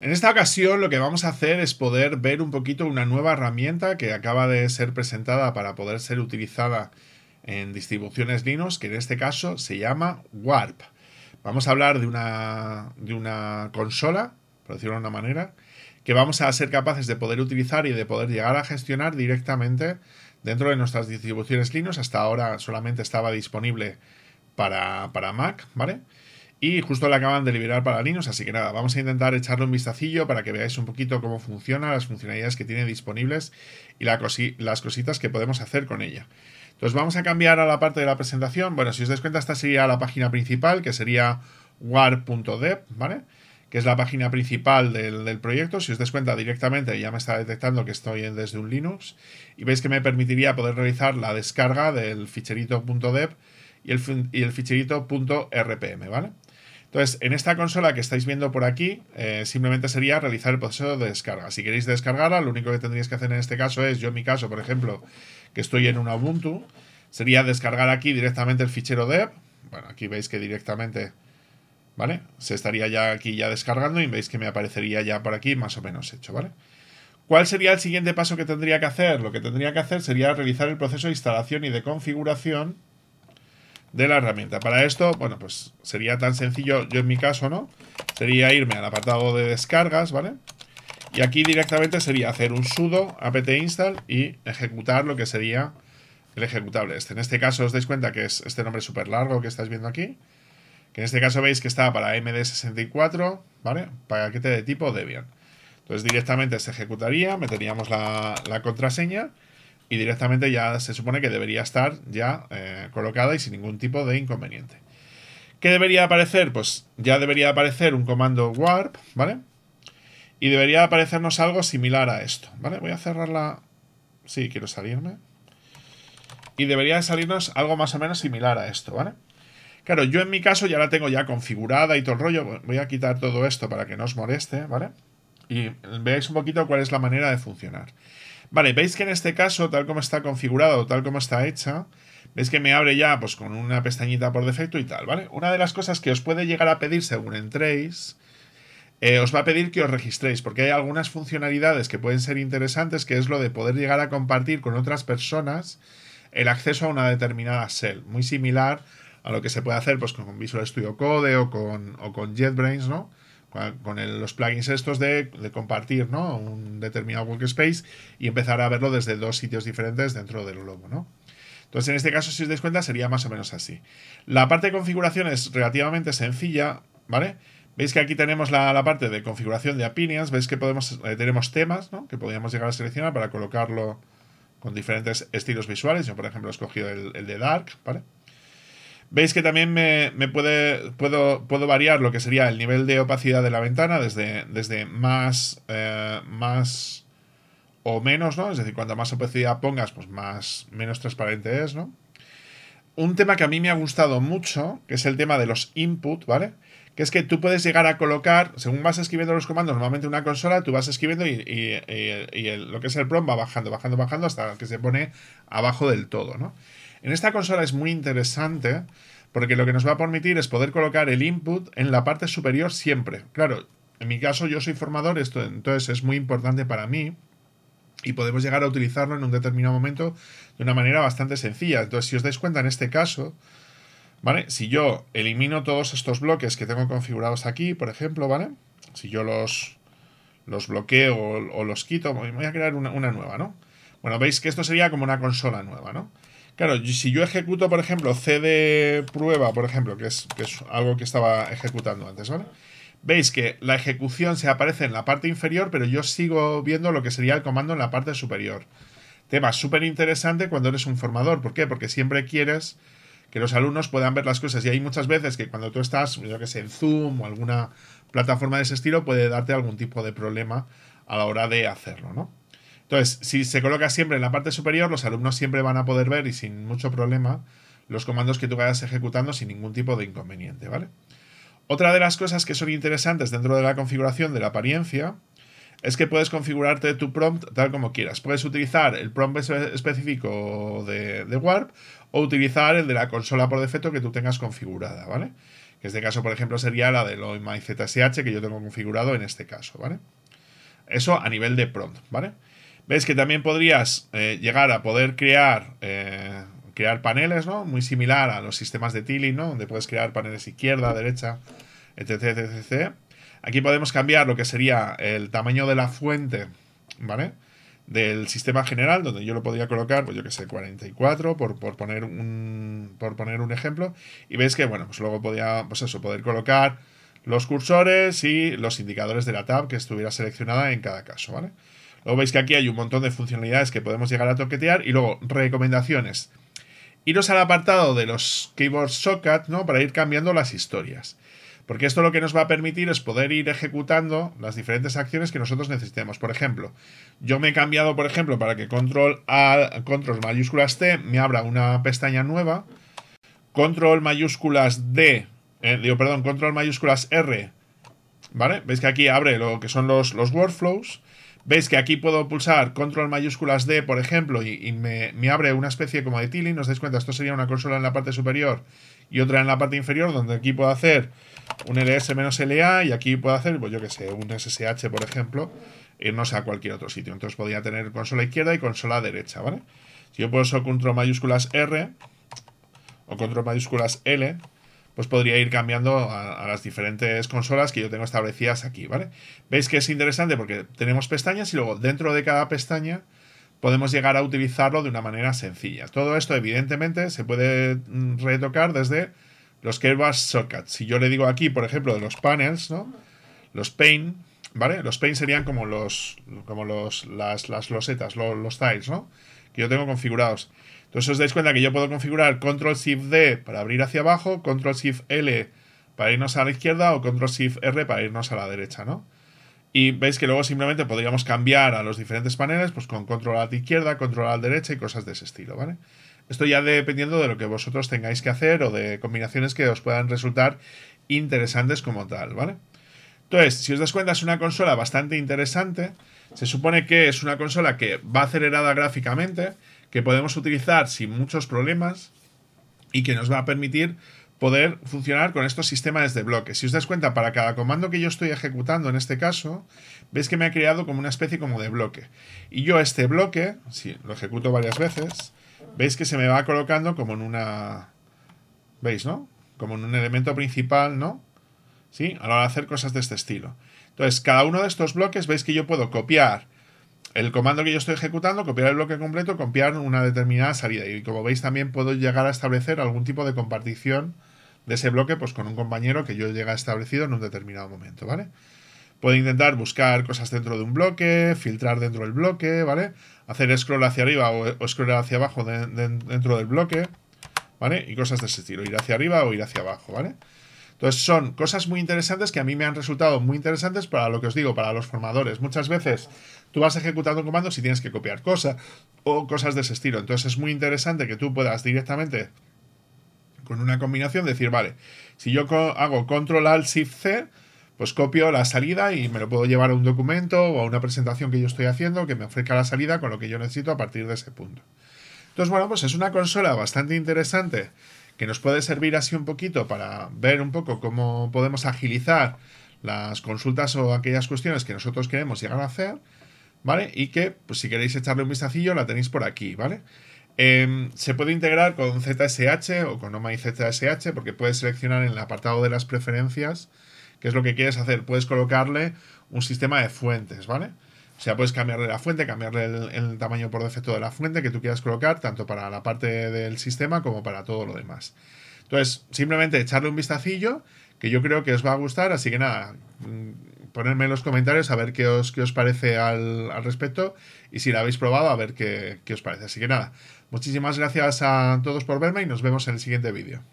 En esta ocasión lo que vamos a hacer es poder ver un poquito una nueva herramienta que acaba de ser presentada para poder ser utilizada en distribuciones Linux, que en este caso se llama Warp. Vamos a hablar de una, de una consola, por decirlo de una manera, que vamos a ser capaces de poder utilizar y de poder llegar a gestionar directamente dentro de nuestras distribuciones Linux. Hasta ahora solamente estaba disponible para, para Mac, ¿vale? Y justo la acaban de liberar para Linux, así que nada, vamos a intentar echarle un vistacillo para que veáis un poquito cómo funciona, las funcionalidades que tiene disponibles y las cositas que podemos hacer con ella. Entonces vamos a cambiar a la parte de la presentación. Bueno, si os dais cuenta, esta sería la página principal, que sería war.dev, ¿vale? Que es la página principal del, proyecto. Si os dais cuenta directamente, ya me está detectando que estoy desde un Linux. Y veis que me permitiría poder realizar la descarga del .dev y el, y el ficherito.rpm, ¿vale? Entonces, en esta consola que estáis viendo por aquí, eh, simplemente sería realizar el proceso de descarga. Si queréis descargarla, lo único que tendríais que hacer en este caso es, yo en mi caso, por ejemplo, que estoy en un Ubuntu, sería descargar aquí directamente el fichero dev. Bueno, aquí veis que directamente, ¿vale? Se estaría ya aquí ya descargando y veis que me aparecería ya por aquí más o menos hecho, ¿vale? ¿Cuál sería el siguiente paso que tendría que hacer? Lo que tendría que hacer sería realizar el proceso de instalación y de configuración de la herramienta. Para esto, bueno, pues sería tan sencillo, yo en mi caso, ¿no? Sería irme al apartado de descargas, ¿vale? Y aquí directamente sería hacer un sudo apt install y ejecutar lo que sería el ejecutable. Este, en este caso os dais cuenta que es este nombre súper largo que estáis viendo aquí. Que en este caso veis que está para MD64, ¿vale? Para que te de tipo Debian. Entonces directamente se ejecutaría, meteríamos la contraseña y directamente ya se supone que debería estar ya eh, colocada y sin ningún tipo de inconveniente. ¿Qué debería aparecer? Pues ya debería aparecer un comando warp, ¿vale? Y debería aparecernos algo similar a esto, ¿vale? Voy a cerrarla... Sí, quiero salirme. Y debería salirnos algo más o menos similar a esto, ¿vale? Claro, yo en mi caso ya la tengo ya configurada y todo el rollo. Voy a quitar todo esto para que no os moleste, ¿vale? Y veáis un poquito cuál es la manera de funcionar. Vale, veis que en este caso, tal como está configurado, tal como está hecha, veis que me abre ya pues con una pestañita por defecto y tal, ¿vale? Una de las cosas que os puede llegar a pedir según entréis, eh, os va a pedir que os registréis, porque hay algunas funcionalidades que pueden ser interesantes, que es lo de poder llegar a compartir con otras personas el acceso a una determinada cell, muy similar a lo que se puede hacer pues con Visual Studio Code o con, o con JetBrains, ¿no? con los plugins estos de, compartir ¿no? un determinado workspace y empezar a verlo desde dos sitios diferentes dentro del logo, ¿no? Entonces, en este caso, si os dais cuenta, sería más o menos así. La parte de configuración es relativamente sencilla, ¿vale? Veis que aquí tenemos la, parte de configuración de opinions, veis que podemos, eh, tenemos temas ¿no? que podríamos llegar a seleccionar para colocarlo con diferentes estilos visuales. Yo, por ejemplo, he escogido el, el de Dark, ¿vale? Veis que también me, puede, puedo, puedo, variar lo que sería el nivel de opacidad de la ventana desde, desde más, eh, más o menos, ¿no? Es decir, cuanto más opacidad pongas, pues más, menos transparente es, ¿no? Un tema que a mí me ha gustado mucho, que es el tema de los input, ¿vale? Que es que tú puedes llegar a colocar, según vas escribiendo los comandos, normalmente una consola, tú vas escribiendo y, y, lo que es el prompt va bajando, bajando, bajando hasta que se pone abajo del todo, ¿no? En esta consola es muy interesante porque lo que nos va a permitir es poder colocar el input en la parte superior siempre. Claro, en mi caso yo soy formador, esto entonces es muy importante para mí y podemos llegar a utilizarlo en un determinado momento de una manera bastante sencilla. Entonces, si os dais cuenta en este caso, ¿vale? Si yo elimino todos estos bloques que tengo configurados aquí, por ejemplo, ¿vale? Si yo los, los bloqueo o, los quito, voy a crear una, una nueva, ¿no? Bueno, veis que esto sería como una consola nueva, ¿no? Claro, si yo ejecuto, por ejemplo, cd prueba, por ejemplo, que es, algo que estaba ejecutando antes, ¿vale? Veis que la ejecución se aparece en la parte inferior, pero yo sigo viendo lo que sería el comando en la parte superior. Tema súper interesante cuando eres un formador. ¿Por qué? Porque siempre quieres que los alumnos puedan ver las cosas. Y hay muchas veces que cuando tú estás, yo que sé, en Zoom o alguna plataforma de ese estilo, puede darte algún tipo de problema a la hora de hacerlo, ¿no? Entonces, si se coloca siempre en la parte superior, los alumnos siempre van a poder ver y sin mucho problema los comandos que tú vayas ejecutando sin ningún tipo de inconveniente, ¿vale? Otra de las cosas que son interesantes dentro de la configuración de la apariencia es que puedes configurarte tu prompt tal como quieras. Puedes utilizar el prompt específico de, Warp o utilizar el de la consola por defecto que tú tengas configurada, ¿vale? Que este caso, por ejemplo, sería la de ZSH que yo tengo configurado en este caso, ¿vale? Eso a nivel de prompt, ¿vale? Ves que también podrías eh, llegar a poder crear, eh, crear paneles, ¿no? Muy similar a los sistemas de tilly ¿no? Donde puedes crear paneles izquierda, derecha, etc, etc, Aquí podemos cambiar lo que sería el tamaño de la fuente, ¿vale? Del sistema general, donde yo lo podría colocar, pues yo que sé, 44, por, poner, un, por poner un ejemplo. Y veis que, bueno, pues luego podía, pues eso, poder colocar los cursores y los indicadores de la tab que estuviera seleccionada en cada caso, ¿vale? vale Luego veis que aquí hay un montón de funcionalidades que podemos llegar a toquetear y luego recomendaciones. Iros al apartado de los keyboard shortcuts ¿no? para ir cambiando las historias. Porque esto lo que nos va a permitir es poder ir ejecutando las diferentes acciones que nosotros necesitemos. Por ejemplo, yo me he cambiado, por ejemplo, para que control A, control mayúsculas T me abra una pestaña nueva. Control mayúsculas D, eh, digo, perdón, control mayúsculas R. ¿Vale? Veis que aquí abre lo que son los, los workflows. Veis que aquí puedo pulsar control mayúsculas D, por ejemplo, y, me, abre una especie como de tiling. Os dais cuenta, esto sería una consola en la parte superior y otra en la parte inferior, donde aquí puedo hacer un LS-LA y aquí puedo hacer, pues yo que sé, un SSH, por ejemplo, irnos a cualquier otro sitio. Entonces podría tener consola izquierda y consola derecha, ¿vale? Si yo puedo hacer control mayúsculas R o control mayúsculas L, pues podría ir cambiando a, las diferentes consolas que yo tengo establecidas aquí, ¿vale? Veis que es interesante porque tenemos pestañas y luego dentro de cada pestaña podemos llegar a utilizarlo de una manera sencilla. Todo esto evidentemente se puede mm, retocar desde los Kerbas Shortcuts. Si yo le digo aquí, por ejemplo, de los panels, ¿no? Los paint, ¿vale? Los paint serían como los como los las, las losetas, los, los tiles, ¿no? yo tengo configurados. Entonces os dais cuenta que yo puedo configurar Control Shift D para abrir hacia abajo, Control Shift L para irnos a la izquierda o Control Shift R para irnos a la derecha, ¿no? Y veis que luego simplemente podríamos cambiar a los diferentes paneles, pues con Control la izquierda, Control la derecha y cosas de ese estilo, ¿vale? Esto ya dependiendo de lo que vosotros tengáis que hacer o de combinaciones que os puedan resultar interesantes como tal, ¿vale? Entonces, si os das cuenta, es una consola bastante interesante. Se supone que es una consola que va acelerada gráficamente, que podemos utilizar sin muchos problemas y que nos va a permitir poder funcionar con estos sistemas de bloques. Si os das cuenta, para cada comando que yo estoy ejecutando en este caso, veis que me ha creado como una especie como de bloque. Y yo este bloque, si lo ejecuto varias veces, veis que se me va colocando como en una... ¿Veis, no? Como en un elemento principal, ¿no? ¿Sí? A la hora de hacer cosas de este estilo. Entonces, cada uno de estos bloques, veis que yo puedo copiar el comando que yo estoy ejecutando, copiar el bloque completo, copiar una determinada salida. Y como veis, también puedo llegar a establecer algún tipo de compartición de ese bloque pues con un compañero que yo llega establecido en un determinado momento, ¿vale? Puedo intentar buscar cosas dentro de un bloque, filtrar dentro del bloque, ¿vale? Hacer scroll hacia arriba o, scroll hacia abajo dentro del bloque, ¿vale? Y cosas de ese estilo, ir hacia arriba o ir hacia abajo, ¿vale? Entonces son cosas muy interesantes que a mí me han resultado muy interesantes para lo que os digo, para los formadores. Muchas veces tú vas ejecutando comando y tienes que copiar cosas o cosas de ese estilo. Entonces es muy interesante que tú puedas directamente con una combinación decir, vale, si yo hago control alt shift C, pues copio la salida y me lo puedo llevar a un documento o a una presentación que yo estoy haciendo que me ofrezca la salida con lo que yo necesito a partir de ese punto. Entonces, bueno, pues es una consola bastante interesante que nos puede servir así un poquito para ver un poco cómo podemos agilizar las consultas o aquellas cuestiones que nosotros queremos llegar a hacer, ¿vale? Y que, pues si queréis echarle un vistacillo, la tenéis por aquí, ¿vale? Em, se puede integrar con ZSH o con OMI ZSH porque puedes seleccionar en el apartado de las preferencias qué es lo que quieres hacer. Puedes colocarle un sistema de fuentes, ¿vale? O sea, puedes cambiarle la fuente, cambiarle el, tamaño por defecto de la fuente que tú quieras colocar, tanto para la parte del sistema como para todo lo demás. Entonces, simplemente echarle un vistacillo, que yo creo que os va a gustar, así que nada, mm, ponedme en los comentarios a ver qué os, os parece al, respecto y si la habéis probado, a ver qué os parece. Así que nada, muchísimas gracias a todos por verme y nos vemos en el siguiente vídeo.